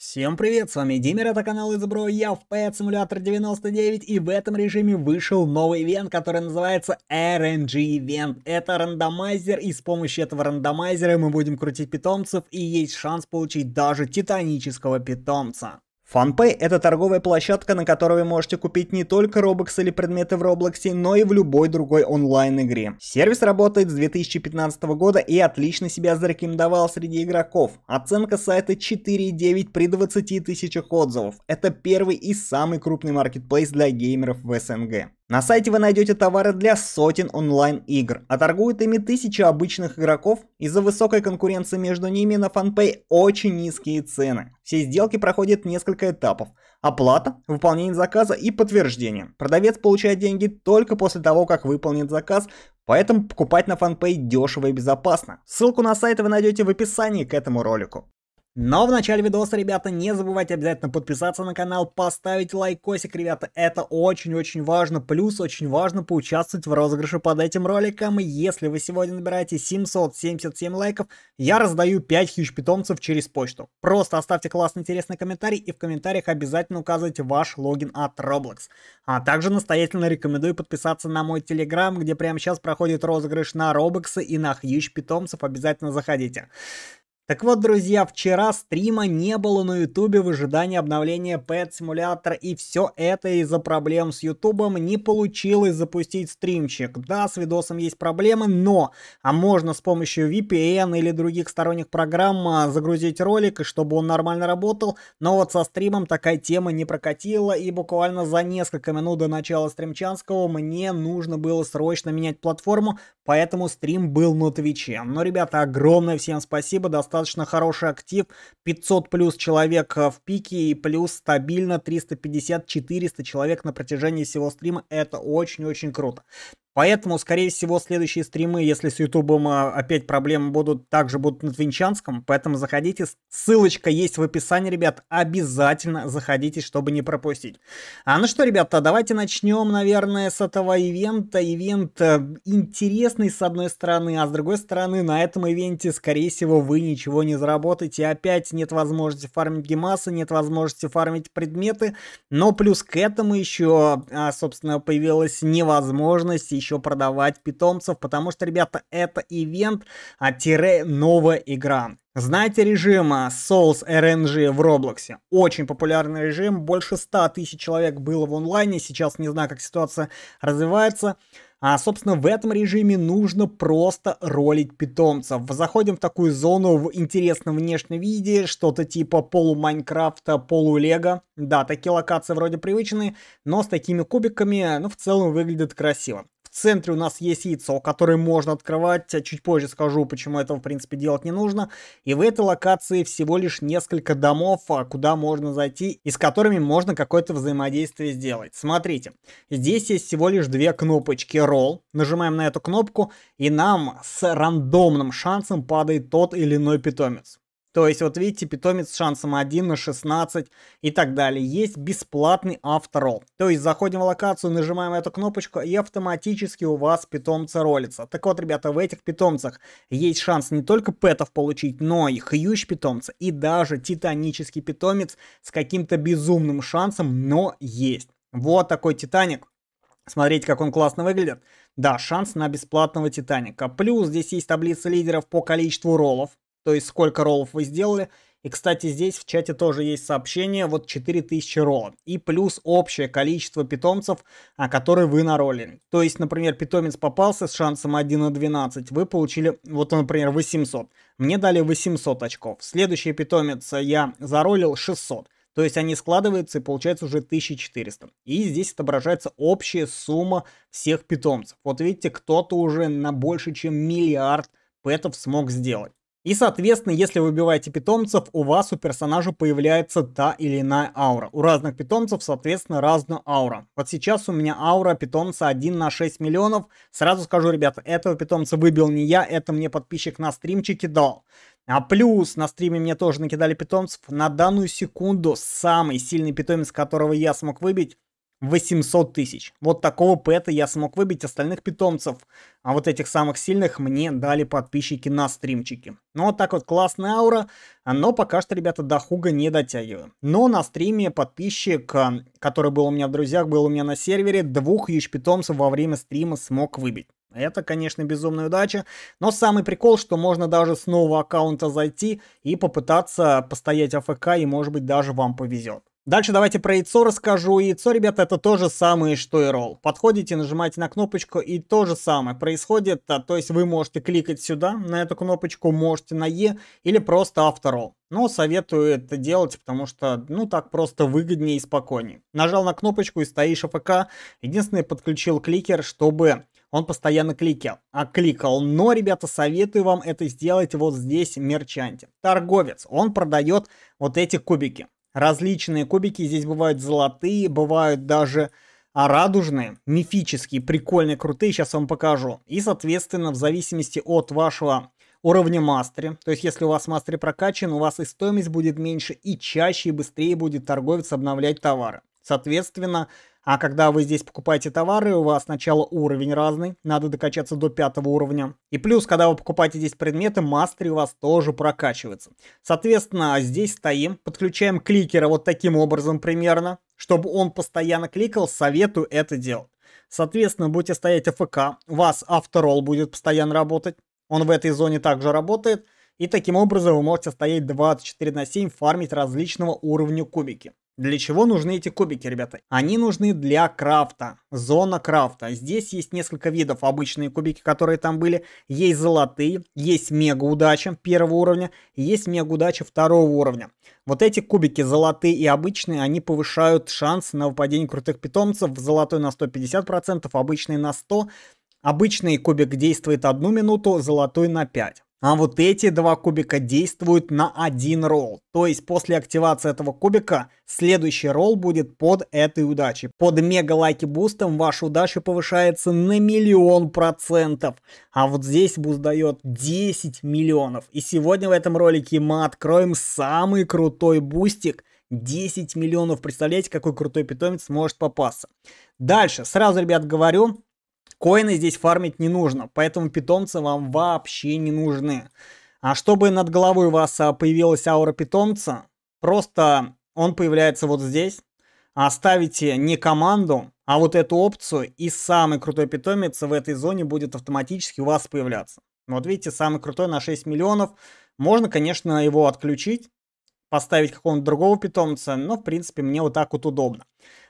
Всем привет, с вами Димир, это канал Избро, я в Pet Simulator 99 и в этом режиме вышел новый ивент, который называется RNG Event. Это рандомайзер и с помощью этого рандомайзера мы будем крутить питомцев и есть шанс получить даже титанического питомца. FunPay – это торговая площадка, на которой вы можете купить не только Robux или предметы в Roblox, но и в любой другой онлайн-игре. Сервис работает с 2015 года и отлично себя зарекомендовал среди игроков. Оценка сайта 4,9 при 20 тысячах отзывов. Это первый и самый крупный маркетплейс для геймеров в СНГ. На сайте вы найдете товары для сотен онлайн-игр, а торгуют ими тысячи обычных игроков. Из-за высокой конкуренции между ними на FanPay очень низкие цены. Все сделки проходят несколько этапов. Оплата, выполнение заказа и подтверждение. Продавец получает деньги только после того, как выполнит заказ, поэтому покупать на FanPay дешево и безопасно. Ссылку на сайт вы найдете в описании к этому ролику. Но в начале видоса, ребята, не забывайте обязательно подписаться на канал, поставить лайкосик, ребята, это очень-очень важно. Плюс очень важно поучаствовать в розыгрыше под этим роликом. и Если вы сегодня набираете 777 лайков, я раздаю 5 хьюч питомцев через почту. Просто оставьте классный интересный комментарий и в комментариях обязательно указывайте ваш логин от Roblox. А также настоятельно рекомендую подписаться на мой телеграм, где прямо сейчас проходит розыгрыш на Robux и на хьюч питомцев, обязательно заходите. Так вот, друзья, вчера стрима не было на ютубе в ожидании обновления Pet Simulator, и все это из-за проблем с ютубом не получилось запустить стримчик. Да, с видосом есть проблемы, но а можно с помощью VPN или других сторонних программ а, загрузить ролик, чтобы он нормально работал, но вот со стримом такая тема не прокатила, и буквально за несколько минут до начала стримчанского мне нужно было срочно менять платформу, поэтому стрим был на Твиче. Но, ребята, огромное всем спасибо, достаточно достаточно хороший актив, 500 плюс человек э, в пике и плюс стабильно 350-400 человек на протяжении всего стрима, это очень-очень круто. Поэтому, скорее всего, следующие стримы, если с Ютубом а, опять проблемы будут, также будут на Твинчанском. Поэтому заходите. Ссылочка есть в описании, ребят. Обязательно заходите, чтобы не пропустить. А ну что, ребята, давайте начнем, наверное, с этого ивента. Ивент э, интересный, с одной стороны, а с другой стороны, на этом ивенте, скорее всего, вы ничего не заработаете. Опять нет возможности фармить гемасы, нет возможности фармить предметы. Но плюс к этому еще, а, собственно, появилась невозможность еще продавать питомцев, потому что, ребята, это ивент, а тире новая игра. Знаете режима Souls RNG в Роблоксе? Очень популярный режим, больше 100 тысяч человек было в онлайне, сейчас не знаю, как ситуация развивается. А, собственно, в этом режиме нужно просто ролить питомцев. Заходим в такую зону в интересном внешнем виде, что-то типа полу-майнкрафта, полу-лего. Да, такие локации вроде привычные, но с такими кубиками, ну, в целом выглядит красиво центре у нас есть яйцо, которое можно открывать. Чуть позже скажу, почему этого, в принципе, делать не нужно. И в этой локации всего лишь несколько домов, а, куда можно зайти и с которыми можно какое-то взаимодействие сделать. Смотрите, здесь есть всего лишь две кнопочки Roll. Нажимаем на эту кнопку, и нам с рандомным шансом падает тот или иной питомец. То есть, вот видите, питомец с шансом 1 на 16 и так далее. Есть бесплатный авторол. То есть, заходим в локацию, нажимаем эту кнопочку и автоматически у вас питомцы ролится. Так вот, ребята, в этих питомцах есть шанс не только пэтов получить, но и хьюч питомца и даже титанический питомец с каким-то безумным шансом, но есть. Вот такой Титаник. Смотрите, как он классно выглядит. Да, шанс на бесплатного Титаника. Плюс здесь есть таблица лидеров по количеству роллов то есть сколько роллов вы сделали. И, кстати, здесь в чате тоже есть сообщение, вот 4000 роллов. И плюс общее количество питомцев, а, которые вы нароли. То есть, например, питомец попался с шансом 1 на 12, вы получили, вот, например, 800. Мне дали 800 очков. Следующий питомец я заролил 600. То есть они складываются и получается уже 1400. И здесь отображается общая сумма всех питомцев. Вот видите, кто-то уже на больше, чем миллиард пэтов смог сделать. И, соответственно, если вы убиваете питомцев, у вас у персонажа появляется та или иная аура. У разных питомцев, соответственно, разная аура. Вот сейчас у меня аура питомца 1 на 6 миллионов. Сразу скажу, ребята, этого питомца выбил не я, это мне подписчик на стримчике дал. А плюс на стриме мне тоже накидали питомцев. На данную секунду самый сильный питомец, которого я смог выбить, 800 тысяч. Вот такого пэта я смог выбить остальных питомцев, а вот этих самых сильных мне дали подписчики на стримчике. Ну вот так вот классная аура, но пока что, ребята, до хуга не дотягиваю. Но на стриме подписчик, а, который был у меня в друзьях, был у меня на сервере, двух юж питомцев во время стрима смог выбить. Это, конечно, безумная удача, но самый прикол, что можно даже с нового аккаунта зайти и попытаться постоять АФК, и может быть даже вам повезет. Дальше давайте про яйцо расскажу. Яйцо, ребята, это то же самое, что и ролл. Подходите, нажимаете на кнопочку, и то же самое происходит. А, то есть вы можете кликать сюда, на эту кнопочку, можете на Е, или просто авторолл. Но советую это делать, потому что, ну, так просто выгоднее и спокойнее. Нажал на кнопочку и стоишь АПК. Единственное, подключил кликер, чтобы он постоянно кликал, а кликал. Но, ребята, советую вам это сделать вот здесь, мерчанте. Торговец, он продает вот эти кубики. Различные кубики здесь бывают золотые, бывают даже а, радужные, мифические, прикольные, крутые, сейчас вам покажу. И, соответственно, в зависимости от вашего уровня мастера, то есть если у вас мастер прокачан, у вас и стоимость будет меньше, и чаще, и быстрее будет торговец обновлять товары. Соответственно, а когда вы здесь покупаете товары, у вас сначала уровень разный, надо докачаться до пятого уровня. И плюс, когда вы покупаете здесь предметы, мастри у вас тоже прокачивается. Соответственно, здесь стоим, подключаем кликера вот таким образом примерно, чтобы он постоянно кликал, советую это делать. Соответственно, будете стоять АФК, у вас авторолл будет постоянно работать, он в этой зоне также работает, и таким образом вы можете стоять 24 на 7, фармить различного уровня кубики. Для чего нужны эти кубики, ребята? Они нужны для крафта, зона крафта. Здесь есть несколько видов обычные кубики, которые там были. Есть золотые, есть мега удача первого уровня, есть мега удача второго уровня. Вот эти кубики золотые и обычные, они повышают шанс на выпадение крутых питомцев. Золотой на 150%, обычный на 100%. Обычный кубик действует одну минуту, золотой на 5. А вот эти два кубика действуют на один ролл. То есть после активации этого кубика следующий ролл будет под этой удачей. Под мега лайки бустом ваша удача повышается на миллион процентов. А вот здесь буст дает 10 миллионов. И сегодня в этом ролике мы откроем самый крутой бустик 10 миллионов. Представляете, какой крутой питомец может попасться. Дальше, сразу, ребят, говорю, Коины здесь фармить не нужно, поэтому питомцы вам вообще не нужны. А чтобы над головой у вас а, появилась аура питомца, просто он появляется вот здесь. Оставите не команду, а вот эту опцию, и самый крутой питомец в этой зоне будет автоматически у вас появляться. Ну вот видите, самый крутой на 6 миллионов. Можно, конечно, его отключить, поставить какого-нибудь другого питомца, но, в принципе, мне вот так вот удобно.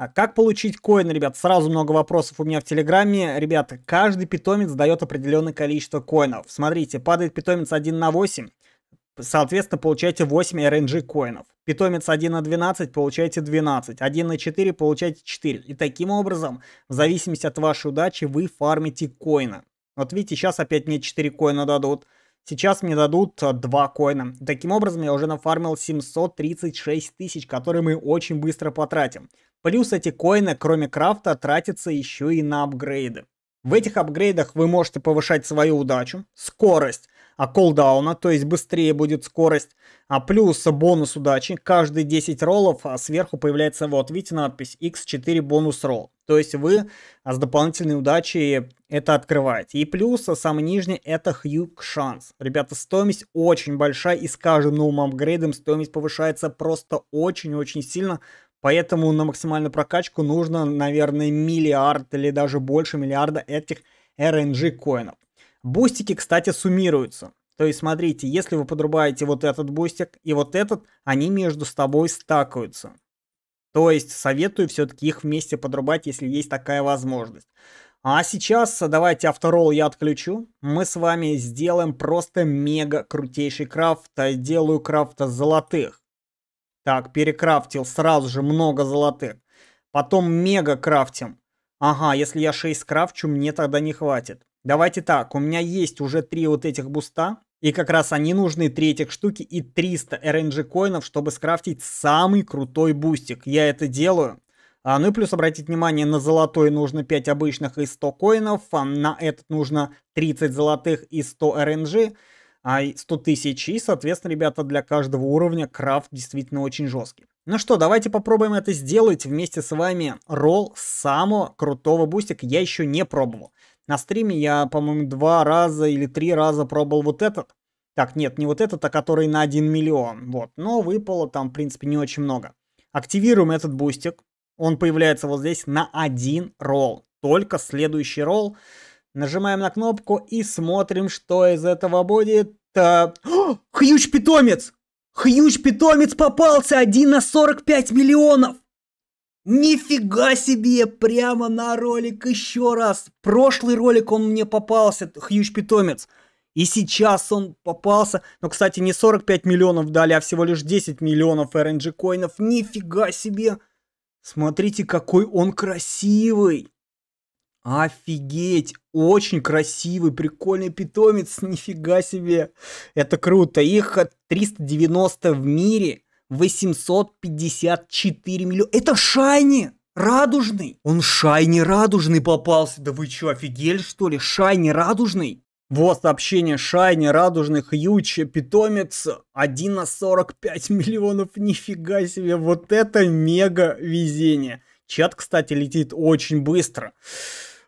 А как получить коины, ребят? Сразу много вопросов у меня в Телеграме. Ребят, каждый питомец дает определенное количество коинов. Смотрите, падает питомец 1 на 8. Соответственно, получаете 8 RNG коинов. Питомец 1 на 12, получаете 12. 1 на 4, получаете 4. И таким образом, в зависимости от вашей удачи, вы фармите коина. Вот видите, сейчас опять мне 4 коина дадут. Сейчас мне дадут 2 а, коина. Таким образом, я уже нафармил 736 тысяч, которые мы очень быстро потратим. Плюс эти коины, кроме крафта, тратятся еще и на апгрейды. В этих апгрейдах вы можете повышать свою удачу, скорость, а колдауна, то есть быстрее будет скорость, а плюс бонус удачи. Каждые 10 роллов а сверху появляется, вот видите надпись, x4 бонус ролл. То есть вы а с дополнительной удачей это открываете. И плюс, а самый нижний, это хьюк шанс. Ребята, стоимость очень большая, и с каждым новым апгрейдом стоимость повышается просто очень-очень сильно, Поэтому на максимальную прокачку нужно, наверное, миллиард или даже больше миллиарда этих RNG коинов. Бустики, кстати, суммируются. То есть, смотрите, если вы подрубаете вот этот бустик и вот этот, они между собой стакаются. То есть, советую все-таки их вместе подрубать, если есть такая возможность. А сейчас давайте авторолл я отключу. Мы с вами сделаем просто мега крутейший крафт. Э, делаю крафта золотых. Так, перекрафтил сразу же много золотых. Потом мега крафтим. Ага, если я 6 крафчу, мне тогда не хватит. Давайте так, у меня есть уже три вот этих буста. И как раз они нужны, три этих штуки и 300 RNG коинов, чтобы скрафтить самый крутой бустик. Я это делаю. А, ну и плюс обратить внимание, на золотой нужно 5 обычных и 100 коинов, а на этот нужно 30 золотых и 100 RNG а 100 тысяч. И, соответственно, ребята, для каждого уровня крафт действительно очень жесткий. Ну что, давайте попробуем это сделать вместе с вами. Ролл самого крутого бустика я еще не пробовал. На стриме я, по-моему, два раза или три раза пробовал вот этот. Так, нет, не вот этот, а который на 1 миллион. Вот, но выпало там, в принципе, не очень много. Активируем этот бустик. Он появляется вот здесь на один ролл. Только следующий ролл Нажимаем на кнопку и смотрим, что из этого будет. А... хьюч питомец! Хьюч питомец попался! один на 45 миллионов! Нифига себе! Прямо на ролик еще раз! Прошлый ролик он мне попался, хьюч питомец. И сейчас он попался. Но, кстати, не 45 миллионов дали, а всего лишь 10 миллионов RNG коинов. Нифига себе! Смотрите, какой он красивый! Офигеть! Очень красивый, прикольный питомец, нифига себе! Это круто! Их 390 в мире, 854 миллиона. Это Шайни! Радужный! Он Шайни Радужный попался! Да вы чё, офигели что ли? Шайни Радужный? Вот сообщение Шайни, радужный, хьюч, питомец, 1 на 45 миллионов, нифига себе, вот это мега везение. Чат, кстати, летит очень быстро.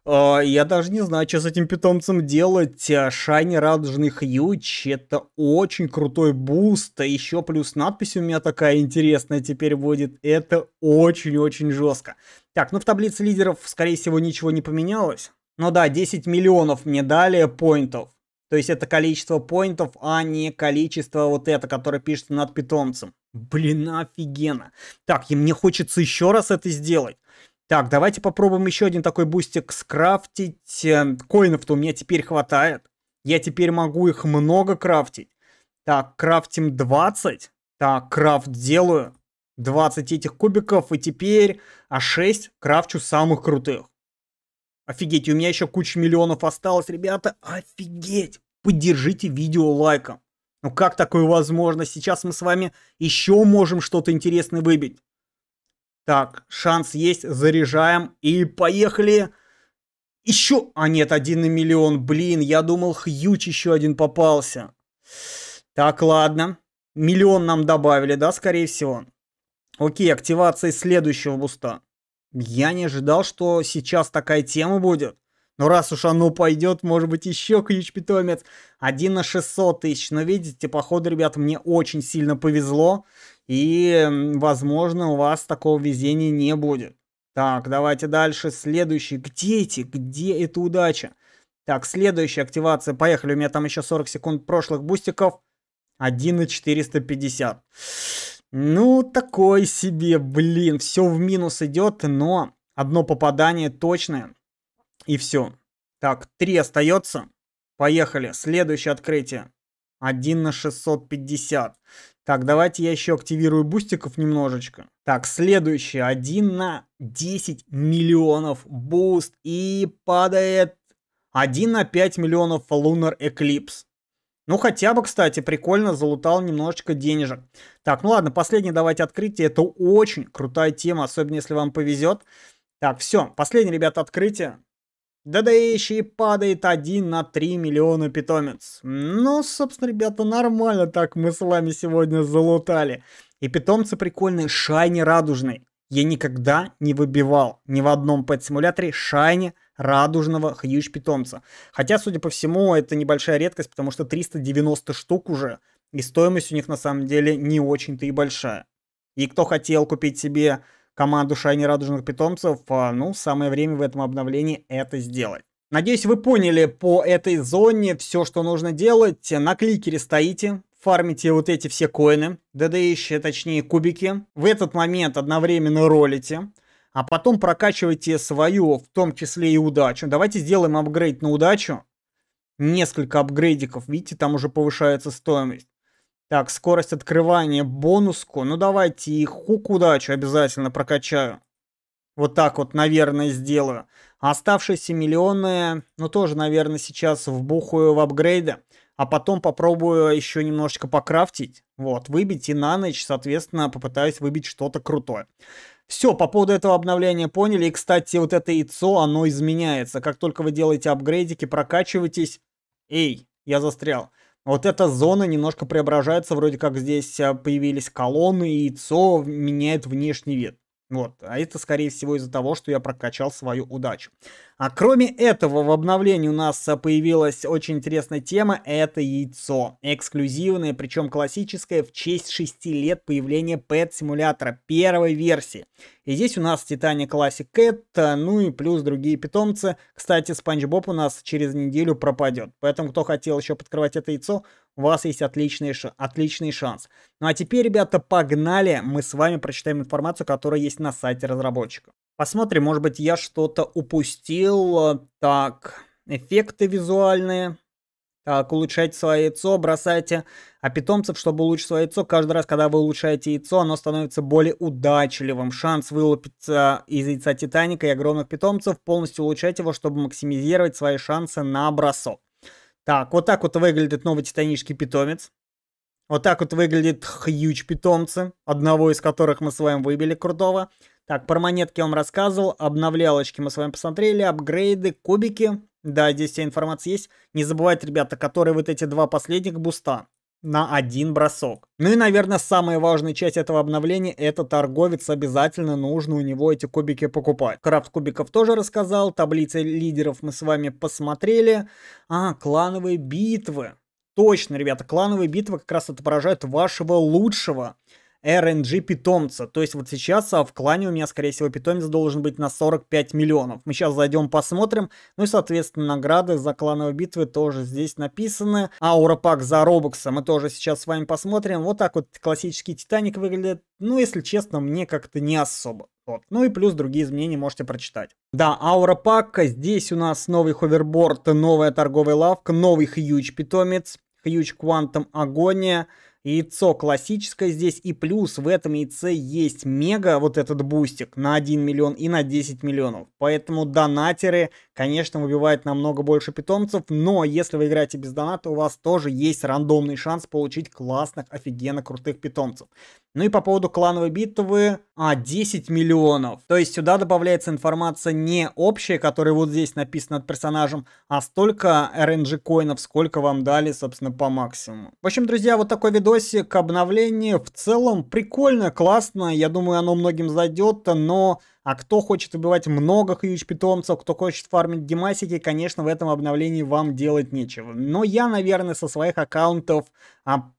А, я даже не знаю, что с этим питомцем делать. Шайни Радужный Хьюч, это очень крутой буст. А еще плюс надпись у меня такая интересная теперь будет. Это очень-очень жестко. Так, ну в таблице лидеров, скорее всего, ничего не поменялось. Ну да, 10 миллионов мне дали поинтов. То есть это количество поинтов, а не количество вот это, которое пишется над питомцем. Блин, офигенно. Так, и мне хочется еще раз это сделать. Так, давайте попробуем еще один такой бустик скрафтить. Э, коинов-то у меня теперь хватает. Я теперь могу их много крафтить. Так, крафтим 20. Так, крафт делаю. 20 этих кубиков. И теперь А6 крафчу самых крутых. Офигеть, у меня еще куча миллионов осталось, ребята. Офигеть. Поддержите видео лайком. Ну как такое возможно? Сейчас мы с вами еще можем что-то интересное выбить. Так, шанс есть, заряжаем и поехали. Еще, а нет, один на миллион, блин, я думал, Хьюч еще один попался. Так, ладно, миллион нам добавили, да, скорее всего. Окей, активация следующего буста. Я не ожидал, что сейчас такая тема будет. Но раз уж оно пойдет, может быть, еще хьюч питомец один на 600 тысяч. Но видите, походу, ребят, мне очень сильно повезло и, возможно, у вас такого везения не будет. Так, давайте дальше. Следующий. Где эти? Где эта удача? Так, следующая активация. Поехали. У меня там еще 40 секунд прошлых бустиков. 1 и 450. Ну, такой себе, блин. Все в минус идет, но одно попадание точное. И все. Так, 3 остается. Поехали. Следующее открытие. 1 на 650. Так, давайте я еще активирую бустиков немножечко. Так, следующий. один на 10 миллионов буст. И падает 1 на 5 миллионов Lunar Eclipse. Ну, хотя бы, кстати, прикольно, залутал немножечко денежек. Так, ну ладно, последнее давайте открытие. Это очень крутая тема, особенно если вам повезет. Так, все, последнее, ребята, открытие. ДДЕщи падает 1 на 3 миллиона питомец. Ну, собственно, ребята, нормально так мы с вами сегодня залутали. И питомцы прикольные, шайни радужный. Я никогда не выбивал ни в одном пэт-симуляторе шайни радужного хьюж питомца. Хотя, судя по всему, это небольшая редкость, потому что 390 штук уже. И стоимость у них на самом деле не очень-то и большая. И кто хотел купить себе команду Шайни Радужных Питомцев, а, ну, самое время в этом обновлении это сделать. Надеюсь, вы поняли по этой зоне все, что нужно делать. На кликере стоите, фармите вот эти все коины, ДД-ищи, точнее кубики. В этот момент одновременно ролите, а потом прокачивайте свою, в том числе и удачу. Давайте сделаем апгрейд на удачу. Несколько апгрейдиков, видите, там уже повышается стоимость. Так, скорость открывания бонуску. Ну, давайте и хук удачу обязательно прокачаю. Вот так вот, наверное, сделаю. Оставшиеся миллионы, ну, тоже, наверное, сейчас вбухаю в апгрейды. А потом попробую еще немножечко покрафтить. Вот, выбить и на ночь, соответственно, попытаюсь выбить что-то крутое. Все, по поводу этого обновления поняли. И, кстати, вот это яйцо, оно изменяется. Как только вы делаете апгрейдики, прокачиваетесь. Эй, я застрял. Вот эта зона немножко преображается, вроде как здесь а, появились колонны, и яйцо меняет внешний вид. Вот. А это, скорее всего, из-за того, что я прокачал свою удачу. А кроме этого, в обновлении у нас а, появилась очень интересная тема. Это яйцо. Эксклюзивное, причем классическое, в честь 6 лет появления Pet-симулятора первой версии. И здесь у нас Титания Classic Cat, а, ну и плюс другие питомцы. Кстати, Спанч Боб у нас через неделю пропадет. Поэтому, кто хотел еще подкрывать это яйцо, у вас есть отличный, отличный шанс. Ну а теперь, ребята, погнали, мы с вами прочитаем информацию, которая есть на сайте разработчика. Посмотрим, может быть, я что-то упустил. Так, эффекты визуальные. Так, улучшайте свое яйцо, бросайте а питомцев, чтобы улучшить свое яйцо. Каждый раз, когда вы улучшаете яйцо, оно становится более удачливым. Шанс вылупиться из яйца Титаника и огромных питомцев. Полностью улучшайте его, чтобы максимизировать свои шансы на бросок. Так, вот так вот выглядит новый титанический питомец. Вот так вот выглядит хьюч питомцы, одного из которых мы с вами выбили, крутого. Так, про монетки я вам рассказывал, обновлялочки мы с вами посмотрели, апгрейды, кубики. Да, здесь вся информация есть. Не забывайте, ребята, которые вот эти два последних буста на один бросок. Ну и, наверное, самая важная часть этого обновления это торговец. Обязательно нужно у него эти кубики покупать. Крафт кубиков тоже рассказал, таблицы лидеров мы с вами посмотрели. А, клановые битвы. Точно, ребята, клановые битвы как раз отображают вашего лучшего. RNG питомца. То есть вот сейчас а, в клане у меня, скорее всего, питомец должен быть на 45 миллионов. Мы сейчас зайдем посмотрим. Ну и, соответственно, награды за клановые битвы тоже здесь написаны. Аура за Робокса мы тоже сейчас с вами посмотрим. Вот так вот классический Титаник выглядит. Ну, если честно, мне как-то не особо. Вот. Ну и плюс другие изменения можете прочитать. Да, аура пакка. Здесь у нас новый ховерборд, новая торговая лавка, новый хьюч питомец, хьюч квантом агония. Яйцо классическое здесь и плюс в этом яйце есть мега вот этот бустик на 1 миллион и на 10 миллионов. Поэтому донатеры, конечно, выбивает намного больше питомцев, но если вы играете без доната, у вас тоже есть рандомный шанс получить классных, офигенно крутых питомцев. Ну и по поводу клановой битвы, а, 10 миллионов. То есть сюда добавляется информация не общая, которая вот здесь написана от персонажем, а столько RNG коинов, сколько вам дали, собственно, по максимуму. В общем, друзья, вот такой видосик, обновление в целом прикольно, классно, я думаю, оно многим зайдет, но а кто хочет убивать много хьюч-питомцев, кто хочет фармить демасики, конечно, в этом обновлении вам делать нечего. Но я, наверное, со своих аккаунтов а,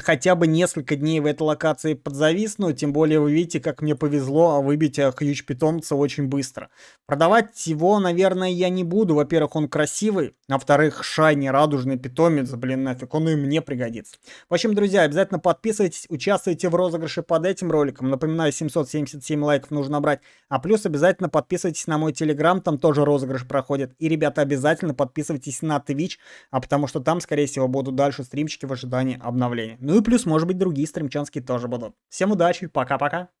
хотя бы несколько дней в этой локации подзависну, тем более вы видите, как мне повезло а выбить э, хьюч питомца очень быстро. Продавать его, наверное, я не буду, во-первых, он красивый, а во-вторых, шайни, радужный питомец, блин, нафиг, он и мне пригодится. В общем, друзья, обязательно подписывайтесь, участвуйте в розыгрыше под этим роликом, напоминаю, 777 лайков нужно брать, а плюс обязательно подписывайтесь на мой телеграм, там тоже розыгрыш проходит, и, ребята, обязательно подписывайтесь на Twitch, а потому что там, скорее всего, будут дальше стримчики в ожидании обновления. Ну и плюс, может быть, другие стримчанские тоже будут. Всем удачи, пока-пока.